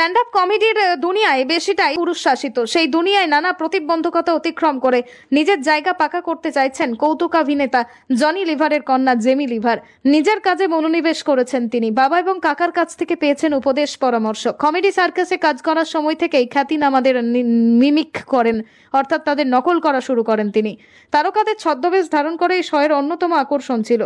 stand up কমেডির দুনিয়ায় বেশিটাই পুরুষ শাসিত সেই দুনিয়ায় নানা প্রতিবন্ধকতা অতিক্রম করে নিজের জায়গা পাকা করতে চাইছেন কৌতুকাভিনেতা জনি লিভারের কন্যা জেমি লিভার নিজের কাজে মনোনিবেশ করেছেন তিনি বাবা এবং কাকার কাছ থেকে পেয়েছেন উপদেশ পরামর্শ কমেডি সার্কাসে কাজ করার সময় থেকেই খ্যাতিনামাদের মিমিক করেন অর্থাৎ তাদের নকল করা শুরু করেন তিনি তারকাদের ছদ্মবেশ ধারণ করে এই শয়ের অন্যতম আকর্ষণ ছিল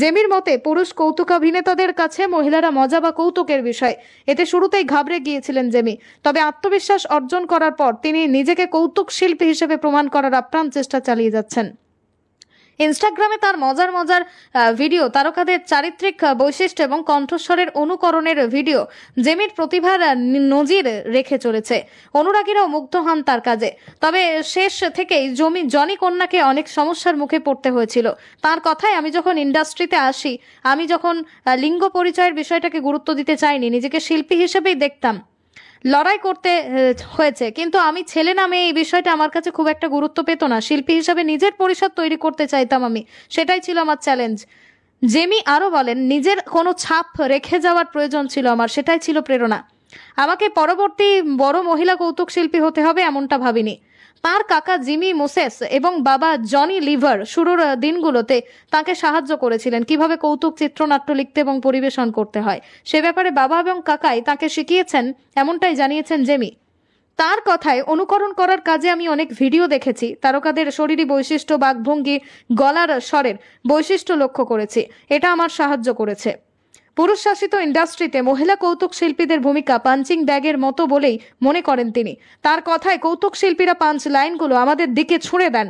জেমির মতে পুরুষ কৌতুক অভিনেতাদের কাছে মহিলারা মজা বা কৌতুকের বিষয় এতে শুরুতেই ঘাবড়ে গিয়েছিলেন জেমি তবে আত্মবিশ্বাস অর্জন করার পর তিনি নিজেকে কৌতুক শিল্পী হিসেবে প্রমাণ করার আপ্রাণ চেষ্টা চালিয়ে যাচ্ছেন ইনস্টাগ্রামে তার মজার মজার ভিডিও তারকাদের চারিত্রিক বৈশিষ্ট্য এবং কণ্ঠস্বরের অনুকরণের ভিডিও জেমির প্রতিভার নজির রেখে চলেছে অনুরাগীরাও মুগ্ধ হন তার কাজে তবে শেষ থেকেই জমি জনি কন্যাকে অনেক সমস্যার মুখে পড়তে হয়েছিল তার কথায় আমি যখন ইন্ডাস্ট্রিতে আসি আমি যখন লিঙ্গ পরিচয়ের বিষয়টাকে গুরুত্ব দিতে চাইনি নিজেকে শিল্পী হিসেবেই দেখতাম লড়াই করতে হয়েছে কিন্তু আমি ছেলে নামে এই বিষয়টা আমার কাছে খুব একটা গুরুত্ব পেত না শিল্পী হিসাবে নিজের পরিষদ তৈরি করতে চাইতাম আমি সেটাই ছিল আমার চ্যালেঞ্জ জেমি আরও বলেন নিজের কোনো ছাপ রেখে যাওয়ার প্রয়োজন ছিল আমার সেটাই ছিল প্রেরণা আমাকে পরবর্তী বড় মহিলা কৌতুক শিল্পী হতে হবে এমনটা ভাবিনি তার কাকা জিমি মোসেস এবং বাবা জনি লিভার শুরুর দিনগুলোতে তাকে সাহায্য করেছিলেন কিভাবে কৌতুক চিত্রনাট্য লিখতে এবং পরিবেশন করতে হয় সে ব্যাপারে বাবা এবং কাকাই তাকে শিখিয়েছেন এমনটাই জানিয়েছেন জেমি তার কথায় অনুকরণ করার কাজে আমি অনেক ভিডিও দেখেছি তারকাদের শরীরী বৈশিষ্ট্য বাঘভঙ্গি গলার স্বরের বৈশিষ্ট্য লক্ষ্য করেছি এটা আমার সাহায্য করেছে পুরুষ শাসিত ইন্ডাস্ট্রিতে মহিলা কৌতুক শিল্পীদের ভূমিকা পাঞ্চিং ব্যাগের মতো বলেই মনে করেন তিনি তার কথায় কৌতুক শিল্পীরা পাঞ্চ লাইনগুলো আমাদের দিকে ছুঁড়ে দেন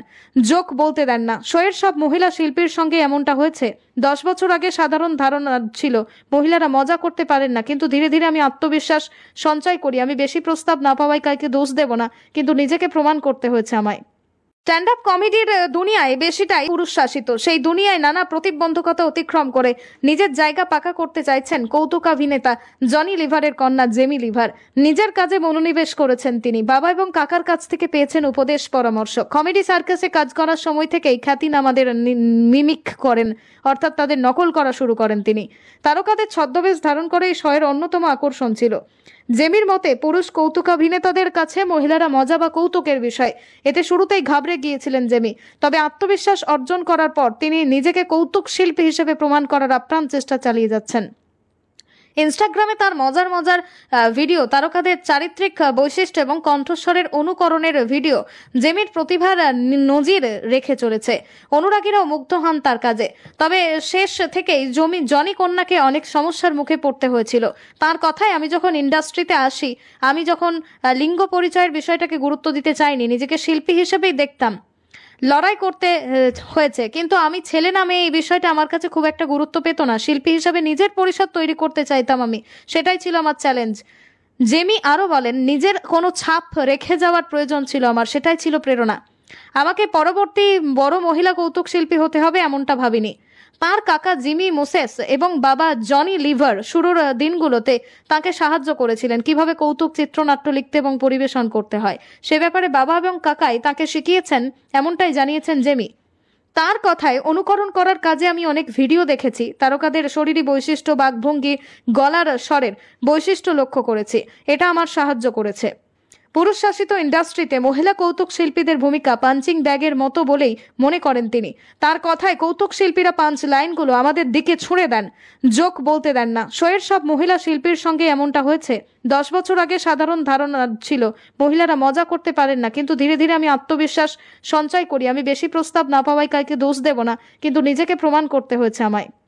জোক বলতে দেন না শোয়ের সব মহিলা শিল্পীর সঙ্গে এমনটা হয়েছে দশ বছর আগে সাধারণ ধারণা ছিল মহিলারা মজা করতে পারেন না কিন্তু ধীরে ধীরে আমি আত্মবিশ্বাস সঞ্চয় করি আমি বেশি প্রস্তাব না পাওয়ায় কাউকে দোষ দেব না কিন্তু নিজেকে প্রমাণ করতে হয়েছে আমায় স্ট্যান্ড আপ কমেডির দুনিয়ায় বেশিটাই পুরুষ শাসিত সেই দুনিয়ায় নানা প্রতিবন্ধকতা অতিক্রম করে নিজের জায়গা পাকা করতে চাইছেন কৌতুকাভিনেতা জনি লিভারের কন্যা জেমি লিভার নিজের কাজে মনোনিবেশ করেছেন তিনি বাবা এবং কাকার কাছ থেকে পেয়েছেন উপদেশ পরামর্শ কমেডি সার্কাসে কাজ করার সময় থেকেই খ্যাতিনামাদের মিমিক করেন অর্থাৎ তাদের নকল করা শুরু করেন তিনি তারকাদের ছদ্মবেশ ধারণ করে এই শয়ের অন্যতম আকর্ষণ ছিল জেমির মতে পুরুষ কৌতুক অভিনেতাদের কাছে মহিলারা মজা বা কৌতুকের বিষয় এতে শুরুতেই ঘাবড়ে গিয়েছিলেন জেমি তবে আত্মবিশ্বাস অর্জন করার পর তিনি নিজেকে কৌতুক শিল্পী হিসেবে প্রমাণ করার আপ্রাণ চেষ্টা চালিয়ে যাচ্ছেন ইনস্টাগ্রামে তার মজার মজার ভিডিও তারকাদের চারিত্রিক বৈশিষ্ট্য এবং কণ্ঠস্বরের অনুকরণের ভিডিও জেমির প্রতিভার নজির রেখে চলেছে অনুরাগীরাও মুগ্ধ হন তার কাজে তবে শেষ থেকেই জমি জনি কন্যাকে অনেক সমস্যার মুখে পড়তে হয়েছিল তার কথায় আমি যখন ইন্ডাস্ট্রিতে আসি আমি যখন লিঙ্গ পরিচয়ের বিষয়টাকে গুরুত্ব দিতে চাইনি নিজেকে শিল্পী হিসেবেই দেখতাম লড়াই করতে হয়েছে কিন্তু আমি ছেলে নামে এই বিষয়টা আমার কাছে খুব একটা গুরুত্ব পেত না শিল্পী হিসাবে নিজের পরিষদ তৈরি করতে চাইতাম আমি সেটাই ছিল আমার চ্যালেঞ্জ জেমি আরও বলেন নিজের কোনো ছাপ রেখে যাওয়ার প্রয়োজন ছিল আমার সেটাই ছিল প্রেরণা আমাকে পরবর্তী বড় মহিলা কৌতুক শিল্পী হতে হবে এমনটা ভাবিনি তার কাকা জিমি মোসেস এবং বাবা জনি লিভার শুরুর দিনগুলোতে তাকে সাহায্য করেছিলেন কিভাবে কৌতুক চিত্রনাট্য লিখতে এবং পরিবেশন করতে হয় সে ব্যাপারে বাবা এবং কাকাই তাকে শিখিয়েছেন এমনটাই জানিয়েছেন জেমি তার কথায় অনুকরণ করার কাজে আমি অনেক ভিডিও দেখেছি তারকাদের শরীরী বৈশিষ্ট্য বাঘভঙ্গি গলার স্বরের বৈশিষ্ট্য লক্ষ্য করেছি এটা আমার সাহায্য করেছে পুরুষ শাসিত ইন্ডাস্ট্রিতে মহিলা কৌতুক শিল্পীদের ভূমিকা পাঞ্চিং ব্যাগের মতো বলেই মনে করেন তিনি তার কথায় কৌতুক শিল্পীরা পাঞ্চ লাইনগুলো আমাদের দিকে ছুঁড়ে দেন জোক বলতে দেন না শোয়ের সব মহিলা শিল্পীর সঙ্গে এমনটা হয়েছে দশ বছর আগে সাধারণ ধারণা ছিল মহিলারা মজা করতে পারেন না কিন্তু ধীরে ধীরে আমি আত্মবিশ্বাস সঞ্চয় করি আমি বেশি প্রস্তাব না পাওয়ায় কাউকে দোষ দেব না কিন্তু নিজেকে প্রমাণ করতে হয়েছে আমায়